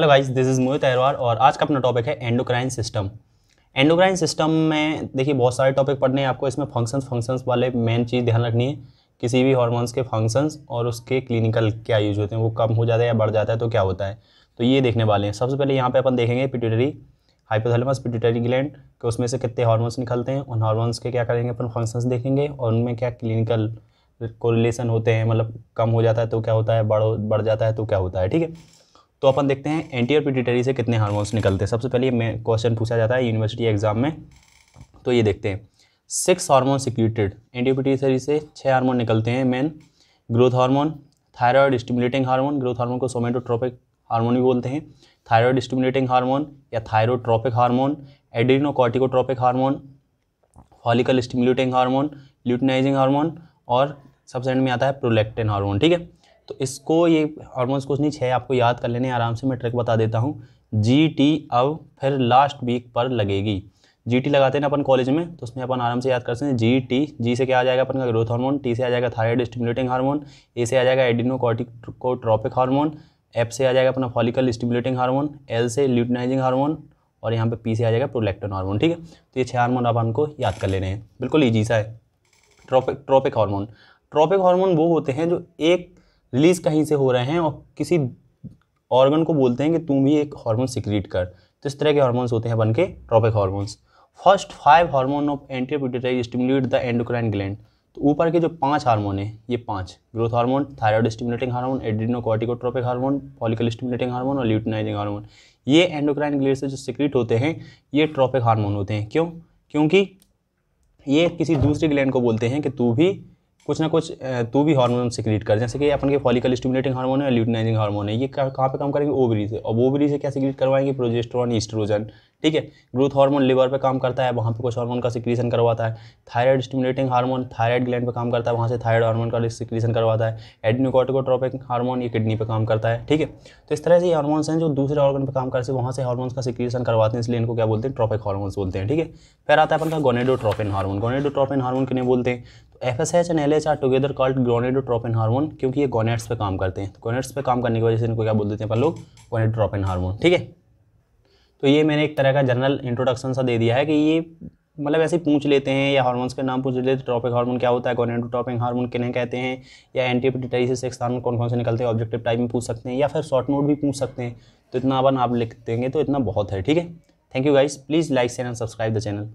hello guys this is Mohit Ahirwar और आज का अपना टॉपिक है एंडोक्राइन सिस्टम एंडोक्राइन सिस्टम में देखिए बहुत सारे टॉपिक पढ़ने हैं आपको इसमें फंक्शंस फंक्शंस वाले मेन चीज़ ध्यान रखनी है किसी भी हॉर्मोन्स के फंक्शंस और उसके क्लिनिकल क्या यूज होते हैं वो कम हो जाता है या बढ़ जाता है तो क्या होता है तो ये देखने वाले हैं सबसे पहले यहाँ पर अपन देखेंगे पिट्यूटरी हाइपोथेलमस पिट्यूटरी ग्लैंड के उसमें से कितने हार्मोन्स निकलते हैं उन हार्मोन्स के क्या करेंगे अपन फंक्शंस देखेंगे और उनमें क्या क्लिनिकल कोरिलेशन होते हैं मतलब कम हो जाता है तो क्या होता है बढ़ बढ़ जाता है तो क्या होता है ठीक है तो अपन देखते हैं एंटीरियर पिटिटरी से कितने हार्मोन्स निकलते हैं सबसे पहले क्वेश्चन पूछा जाता है यूनिवर्सिटी एग्जाम में तो ये देखते हैं six hormone secreted anterior pituitary से छः हार्मोन निकलते हैं main growth hormone thyroid stimulating hormone growth hormone को सोमेटोट्रोपिक हार्मोन भी बोलते हैं थायरॉयड स्टिमुलेटिंग हार्मोन या thyrotropic hormone adrenocorticotropic hormone follicle stimulating hormone luteinizing hormone और सबसे एंड में आता है प्रोलेक्टिन हार्मोन ठीक है तो इसको ये हार्मोन्स कुछ नहीं छः आपको याद कर लेने आराम से मैं ट्रिक बता देता हूँ जी टी अब फिर लास्ट वीक पर लगेगी जी टी लगाते हैं ना अपन कॉलेज में तो उसमें अपन आराम से याद कर सकते हैं जी टी जी से क्या आ जाएगा अपन का ग्रोथ हार्मोन टी से आ जाएगा थायराइड स्टिमुलेटिंग हार्मोन ए से आ जाएगा एडिनोकोटिकोट्रॉपिक हार्मोन एफ से आ जाएगा अपना फॉलिकल स्टिमुलेटिंग हार्मोन एल से ल्यूटनाइजिंग हार्मोन और यहाँ पे पी से आ जाएगा प्रोलेक्टन हार्मोन ठीक है तो ये छः हार्मोन आप हमको याद कर लेने हैं बिल्कुल ईजी सा है tropic tropic hormone tropic hormone वो होते हैं जो एक रिलीज़ कहीं से हो रहे हैं और किसी ऑर्गन को बोलते हैं कि तुम भी एक हार्मोन सिक्रीट कर तो इस तरह के हार्मोन्स होते हैं बन के tropic hormones first five hormone of antipituitary stimulate the endocrine gland तो ऊपर के जो पांच हार्मोन है ये पांच growth hormone thyroid stimulating hormone adrenocorticotropic hormone follicle stimulating hormone और ल्यूटिनाइजिंग हार्मोन ये एंडोक्राइन ग्लैंड से जो सिक्रिट होते हैं ये ट्रॉपिक हार्मोन होते हैं क्यों क्योंकि ये किसी दूसरे ग्लैंड को बोलते हैं कि तू भी कुछ ना कुछ तू तो भी हार्मोन सिक्रीट कर जैसे कि अपन के फॉलिकल स्टिमुलेटिंग हार्मोन है ल्यूटिनाइजिंग हार्मोन है ये कहाँ पे काम करेंगे ओवरी से और ओवरी से क्या सिक्रीट करवाएंगे प्रोजेस्ट्रॉन ईस्ट्रोजन ठीक है ग्रोथ हार्मोन लिवर पे काम करता है वहाँ पे कुछ हार्मोन का सिक्रीशन करवाता है thyroid stimulating hormone thyroid gland पे काम करता है वहाँ से थायराइड हार्मोन का सिक्रीशन करवाता है एडनिकोटिकोट्रोपिक हार्मोन ये किडनी पे काम करता है ठीक है तो इस तरह से हार्मोन्स हैं जो दूसरे ऑर्गन पे काम करते हैं वहाँ से हार्मोन्स का सिक्रीशन करवाते हैं इसलिए इनको क्या बोलते हैं ट्रॉपिक हार्मोन्स बोलते हैं ठीक है फिर आता है अपन का गोनेडोट्रोपिन हार्मोन गोनेडोट्रोपिन हार्मोन के लिए बोलते हैं F S H and L H R together called gonadotropin hormone क्योंकि ये गोनेट्स पे काम करते हैं तो गोनेट्स पे काम करने की वजह से इनको क्या बोल देते हैं अपन लोग गोनेडोट्रोपिन हार्मोन ठीक है तो ये मैंने एक तरह का जनरल इंट्रोडक्शन सा दे दिया है कि ये मतलब ऐसे पूछ लेते हैं या हार्मोन्स के नाम पूछ लेते हैं ट्रॉपिक तो हार्मोन क्या होता है गोनेडोट्रोपिन हार्मोन किन्हें कहते हैं या एंटीपिटिटरी से सेक्स हार्मोन कौन कौन से निकलते हैं ऑब्जेक्टिव टाइप में पूछ सकते हैं या फिर शॉर्ट नोट भी पूछ सकते हैं तो इतना अपन आप लिख देंगे तो इतना बहुत है ठीक है thank you guys please like share and subscribe the channel